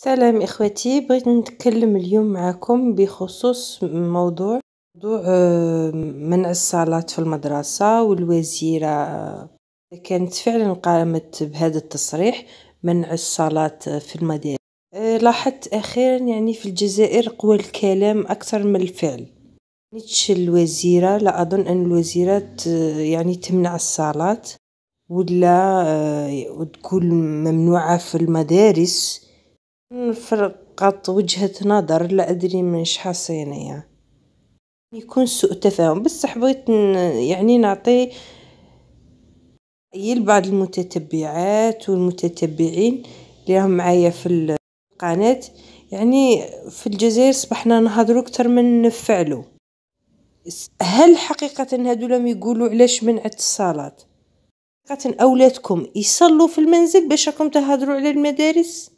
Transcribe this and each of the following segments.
سلام اخواتي بغيت نتكلم اليوم معكم بخصوص موضوع موضوع آه، منع الصلاة في المدرسة والوزيرة كانت فعلا قامت بهذا التصريح منع الصلاة في المدارس آه، لاحظت اخيرا يعني في الجزائر قوى الكلام اكثر من الفعل نيتش الوزيرة لا اظن ان الوزيرة يعني تمنع الصلاة ولا آه، تقول ممنوعة في المدارس نفرقط وجهة نظر لا أدري من شحال صينية يكون سوء تفاهم بصح بغيت يعني نعطي لبعض المتتبعات والمتتبعين اللي راهم معايا في القناة يعني في الجزائر صبحنا نهضروا اكثر من نفعلوا هل حقيقة لم يقولوا علاش منعت الصلاة حقيقة أولادكم يصلوا في المنزل باش راكم تهضروا على المدارس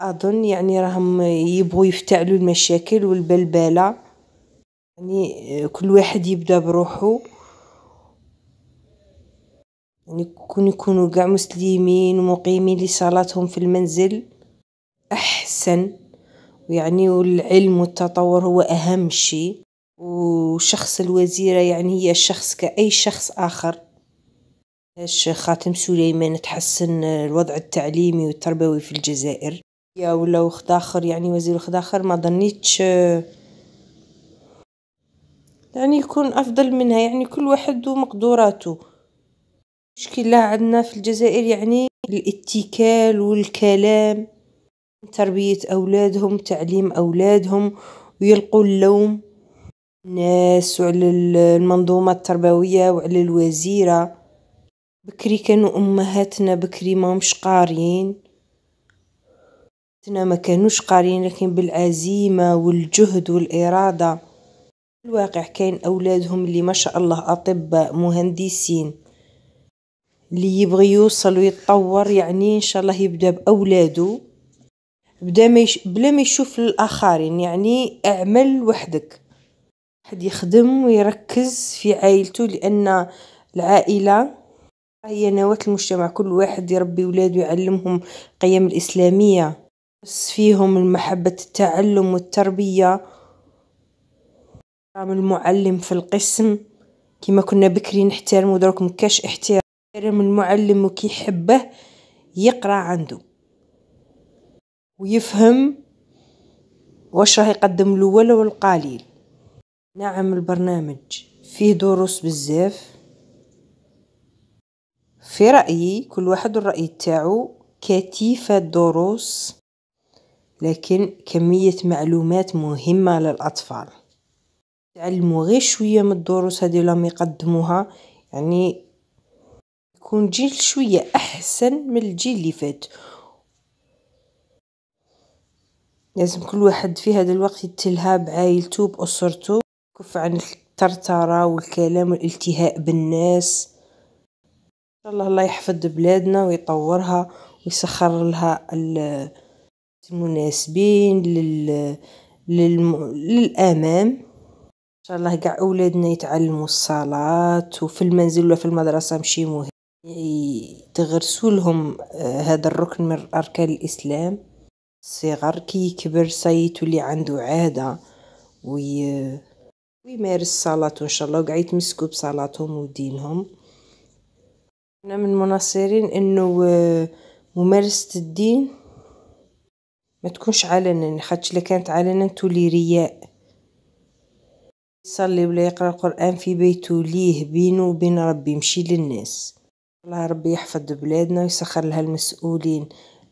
أظن يعني راهم يبغوا يفتعلوا المشاكل والبلبلة يعني كل واحد يبدا بروحه يعني كون يكونوا كاع مسلمين ومقيمين لصلاتهم في المنزل احسن ويعني والعلم والتطور هو اهم شيء وشخص الوزيرة يعني هي شخص كأي شخص آخر الشيخ خاتم سليمان تحسن الوضع التعليمي والتربوي في الجزائر ولا ولو اخر يعني وزير خداخر اخر ما ظنيتش يعني يكون افضل منها يعني كل واحد ومقدوراته مشكلة عندنا في الجزائر يعني الاتكال والكلام تربية أولادهم تعليم أولادهم ويلقوا اللوم الناس وعلى المنظومة التربوية وعلى الوزيرة بكري كانوا أمهاتنا بكري ما مش قارين حياتنا ما كانوش قارين لكن بالعزيمة والجهد والإرادة في الواقع كاين أولادهم اللي ما شاء الله أطباء مهندسين اللي يبغي يوصل ويتطور يعني إن شاء الله يبدأ بأولاده بدا ما يش... بلا ما يشوف الآخرين يعني اعمل وحدك حد يخدم ويركز في عائلته لأن العائلة هي نواة المجتمع كل واحد يربي ولاده يعلمهم القيم الإسلامية بس فيهم محبة التعلم والتربية، احترام المعلم في القسم، كيما كنا بكري نحترم ودرك مكاش احترام، المعلم وكي يحبه يقرا عندو، ويفهم واش راه يقدم ولو القليل، نعم البرنامج فيه دروس بزاف، في رأيي كل واحد الراي تاعو كتيفة دروس. لكن كمية معلومات مهمة للأطفال تعلموا غير شوية من الدروس هذه لهم يقدموها يعني يكون جيل شوية أحسن من الجيل اللي فات لازم كل واحد في هذا الوقت يتلهى بعائلته بأسرته كف عن الترترة والكلام والالتهاء بالناس إن شاء الله الله يحفظ بلادنا ويطورها ويسخر لها مناسبين لل... للم... للامام ان شاء الله كاع اولادنا يتعلموا الصلاه وفي المنزل ولا في المدرسه مشي مهم يتغرسوا لهم آه، هذا الركن من اركان الاسلام الصغر كي يكبر سيت اللي عنده عاده وي... ويمارس الصلاه ان شاء الله وكاع يتمسكوا بصلاتهم ودينهم انا من مناصرين انه آه، ممارسه الدين ما تكونش علنا خاطش الا كانت علنا تولي رياء يصلي ولا يقرا القران في بيته ليه بينه وبين ربي مشي للناس الله ربي يحفظ بلادنا ويسخر لها المسؤولين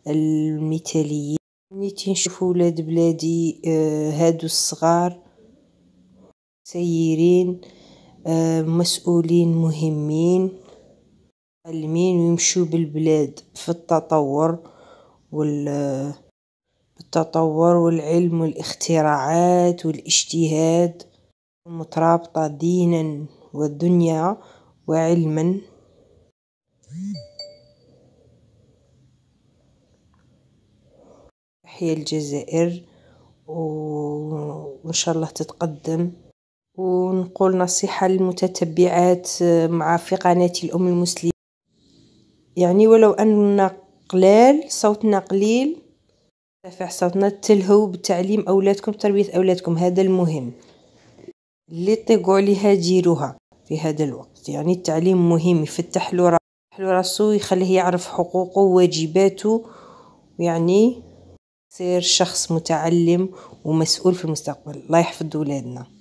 المثاليين نيتي نشوفوا ولاد بلادي آه، هادو الصغار سيرين آه، مسؤولين مهمين معلمين ويمشوا بالبلاد في التطور وال بالتطور والعلم والاختراعات والاجتهاد المترابطة دينا ودنيا وعلما تحيا الجزائر وإن شاء الله تتقدم ونقول نصيحة للمتتبعات آه، مع في قناة الأم المسلمة يعني ولو أننا قلال صوتنا قليل في صوتنا تلهو بتعليم أولادكم تربية أولادكم هذا المهم اللي تطيقوا عليها ديروها في هذا الوقت يعني التعليم مهم يفتح له راسو يخليه يعرف حقوقه وواجباته يعني يصير شخص متعلم ومسؤول في المستقبل الله يحفظ ولادنا